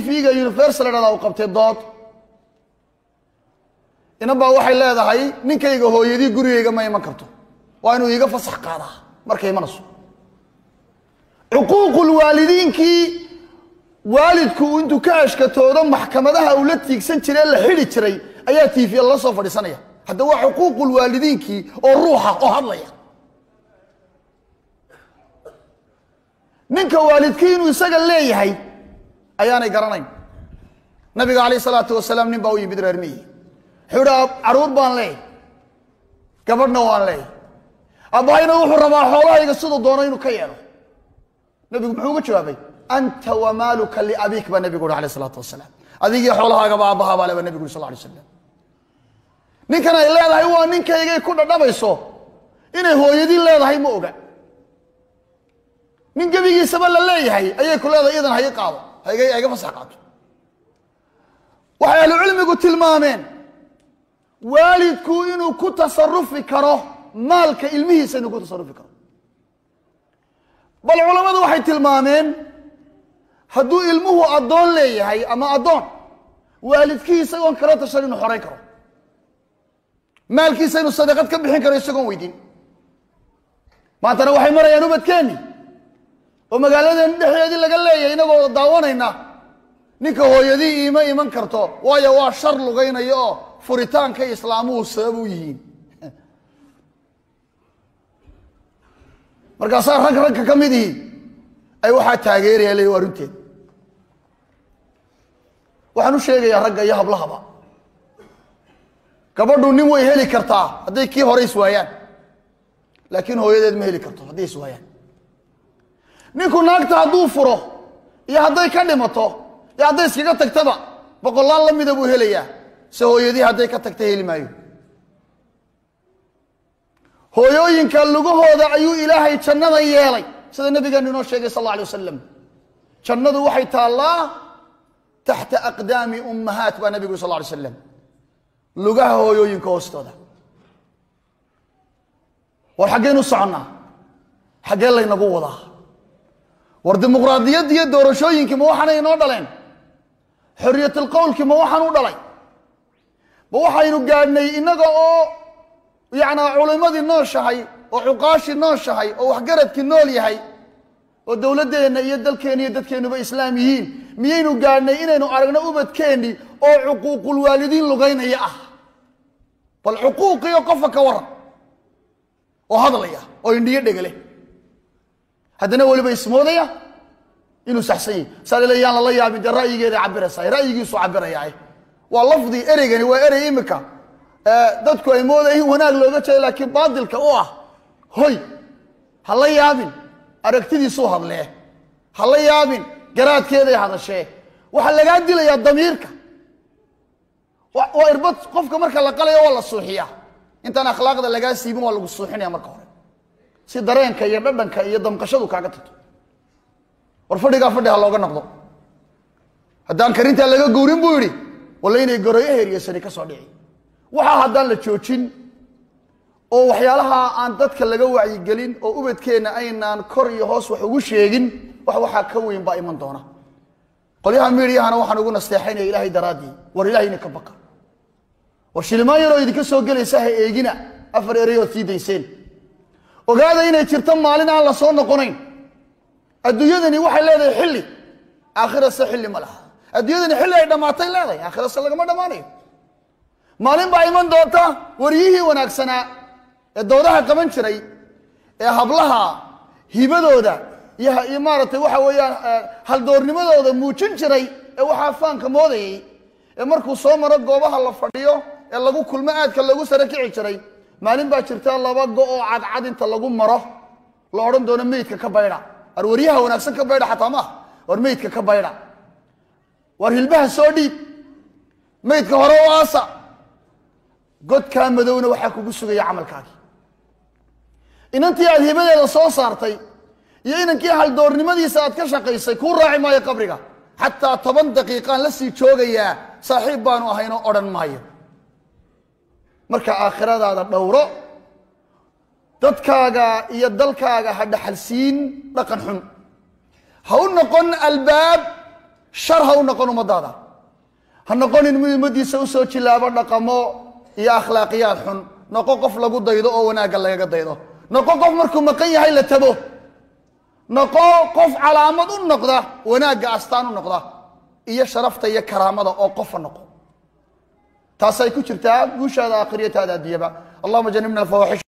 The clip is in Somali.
tvga universal dhahda u qabtay dood inanbaa waxay leedahay ninkayga hooyadii gurigayga ma iman karto waa inuu iiga fasax qaadaa marka imanayso cuquuqu lwaalidiinkii waalidku intuu ka ashkatoodo maxkamadaha uu la tiigsan jiree la xidi jiray ayaa tv lala soo fadhiisanaya hadda waa cuquuqu lwaalidiinkii oo ruuxa oo hadlaya ninka waalidkii isaga leeyahay ayaanay garanayn nabiga alayh salaatu wasalaam nin baa u yimid reermiyi wuxuu dhi caruur baan leey gabadhna waan leey abahayna wuxuu rabaa xoolahayga siduu doono inuu ka yeelo nabigu muxuu uga jawaabay anta wamaaluka liabiik baa nabigu uhi alayh salaatu wasalaam adigii xoolahaagaba aabbahaabaa baa nabigu ui sal lay slam ninkan ay leedahay waa ninkaygay ku dhadhabayso inay hooyadii leedahay ma oga nin gebigiisaba la leeyahay ayay ku leedahay idan ha qaado haiga fasax qaato waxay ahlucilmigu tilmaameen waalidku inuu ku tasarufi karo maalka ilmihiisa inuu ku tasarufi karo bal culammadu waxay tilmaameen hadduu ilmuhu addoon leeyahay ama addoon waalidkii isagoon kala tashan inuu xorayn karo maalkiisa inuu sadaqad ka bixin karo isagoon weydiin maantana waxay marayaan ubadkeenni oo magaaladan dhexdeedii laga leeyahay inagoo daawanayna ninka hooyadii ima iman karto waayo waa shar lugaynaya oo furitaanka islaamuhu sabab u yihiin markaasaa rag ragka ka midihi ay waxaa taageeraya le arrinteed waxaan u sheegayaa ragga iyo hablahaba gabadhu nin way heli kartaa hadday kii hore iswaayaan laakiin hooyadeed ma heli karto hadday iswaayaan ninku naagta hadduu furo iyo hadday ka dhimato iyo hadday iskaga tagtaba boqolaal la mida buu helayaa se hooyadii hadday ka tagta heli maayo hooyooyinka lugahooda ayuu ilaahay jannada yeelay sida nabigeenu inoo sheegay sal alla lay wasalam jannadu waxay taallaa taxta aqdaami ummahaat baa nabigu sal ly slam lugaha hooyooyinka hoostooda war xaggeynu soconnaa xaggee laynagu wadaa war dimuqraadiyadd iyo doorashooyinkii ma waxaanay inoo dhaleen qowlkii ma waxaan u dhalay ma waxaynu gaadhnay innaga oo yacnaa culimmadii nooshahay oo cuqaashii nooshahay oo waxgaradkii nool yahay oo dowladdeenna iyo dalkeenna iyo dadkeennuba islaam yihiin miyaynu gaadhnay inaynu aragno ubadkeenni oo cuquuqul waalidiin lugaynaya ah bal cuquuqiyo qofa ka waran oo hadlaya oo indhiyo dhegale haddana weliba ismoodaya inuu saxsan yahy saalila yaan lala yaabin dee ra'yigeeday cabiraysaa ra'yigiisuu cabirayaa waa lafdi ereygani waa erey imika dadku ay moodaya in wanaag looga jeedo laakiin baatilka u ah hoy ha la yaabin aragtidiisuu hadlee ha la yaabin garaadkeeday hadashee waxaa lagaa dilayaa damiirka waa irbad qofka marka la qalaya waa la suuxiyaa intaan akhlaaqda lagaa siibin waa lagu suuxinaya marka hore si dareenka iyo dhadhanka iyo damqashadu kaaga tato war fadhigaa fadhi ha looga noqdo haddaan karintaa laga guurin buu yidhi walla inay goroyo heryasani ka soo dhici waxaa haddaan la joojin oo waxyaalaha aan dadka laga wacyigelin oo ubadkeenna aynaan kor iyo hoos wax ugu sheegin wax waxaa ka weyn baa iman doona qolyaha miidyahana waxaan ugu nasteexaynaya ilaahay daraaddii war ilahayna ka baka war shilimaan yaroo idinka soo gelaysa ha eegina afar ereyood sii dayseen ogaada inay jirto maalin aan la soo noqonayn adduunyadani waxay leedahay xilli aakhirase xilli ma laha adduunyadani xilli ay dhammaatay leedahay aakhirase lagama dhammaanayo maalin baa iman doonta waryihii wanaagsanaa ee doodaha qaban jiray ee hablaha hibadooda iyo maaratay waxa weeyaan eh, haldoornimadooda muujin jiray ee waxaa faanka moodayay ee markuu soo maro goobaha la fadhiyo ee lagu kulmo aadka lagu sara kici jiray maalin baa jirta laba go oo cadcad inta lagu maro la odhan doono meydka ka baydha war waryaha wanaagsan ka baydha xataa maaha war meydka ka baydha war hilbaha soo dhiib meydka hore u aasa godkaa madowna waxaa kugu sugaya camalkaagi inantii aad hibadeeda soo saartay iyo inankii haldoornimadiisa aad ka shaqaysay kuu raaci maayo qabriga xataa toban daqiiqaan la sii joogayaa saaxiib baanu ahaynoo odhan maayo marka aakhiradaada dhowro dadkaaga iyo dalkaaga ha dhaxalsiin dhaqan xun ha u noqon albaab shar ha u noqon ummadaada ha noqonin mid ummadiisa usoo jilaabo dhaqamo iyo akhlaaqiyaad xun noqo qof lagu daydo oo wanaagga lagaga daydo noqo qof markuu maqan yahay la tabo noqo qof calaamad u noqda wanaagga astaan u noqda iyo sharafta iyo karaamada oo qofa noqo taasay ku jirtaa guushaada akhiriyataada addiyaba allahuma janibna fawaxish